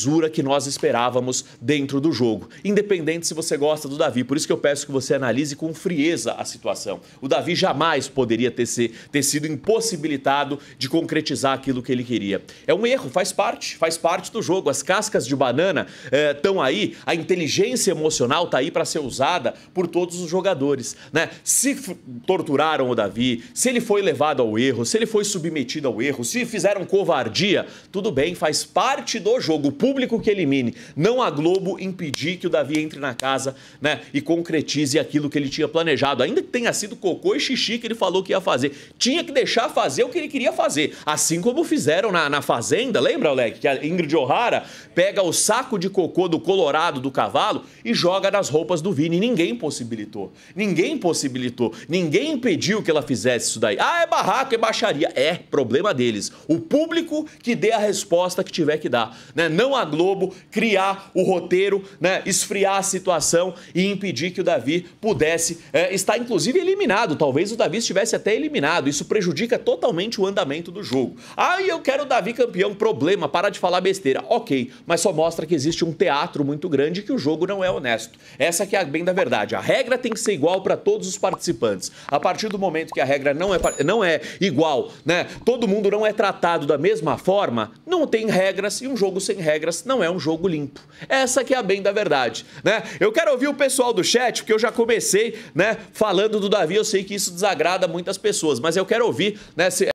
lisura que nós esperávamos dentro do jogo. Independente se você gosta do Davi, por isso que eu peço que você analise com frieza a situação. O Davi jamais poderia ter, se, ter sido impossibilitado de concretizar aquilo que ele queria. É um erro, faz parte, faz parte do jogo. As cascas de banana estão eh, aí, a inteligência emocional está aí para ser usada por todos os jogadores. Né? Se torturaram o Davi, se ele foi levado ao erro, se ele foi submetido ao erro, se fizeram covardia, tudo bem, faz parte do jogo. O público que elimine. Não a Globo impedir que o Davi entre na casa né, e concretize aquilo que ele tinha planejado. Ainda que tenha sido cocô e xixi que ele falou que ia fazer. Tinha que deixar fazer o que ele queria fazer. Assim como fizeram na, na Fazenda, lembra, Alec? Que a Ingrid O'Hara pega o saco de cocô do Colorado do cavalo e joga nas roupas do Vini. Ninguém possibilitou. Ninguém possibilitou. Ninguém impediu que ela fizesse isso daí. Ah, é barraco, é baixaria. É problema deles. O público que dê a resposta que tiver que dar. Né? Não a a Globo criar o roteiro, né, esfriar a situação e impedir que o Davi pudesse é, estar, inclusive, eliminado. Talvez o Davi estivesse até eliminado. Isso prejudica totalmente o andamento do jogo. Ah, e eu quero o Davi campeão, problema, para de falar besteira. Ok, mas só mostra que existe um teatro muito grande e que o jogo não é honesto. Essa que é a bem da verdade. A regra tem que ser igual para todos os participantes. A partir do momento que a regra não é, não é igual, né? Todo mundo não é tratado da mesma forma, não tem regras e um jogo sem regras Palmeiras não é um jogo limpo. Essa que é a bem da verdade, né? Eu quero ouvir o pessoal do chat, porque eu já comecei, né, falando do Davi, eu sei que isso desagrada muitas pessoas, mas eu quero ouvir, né, se...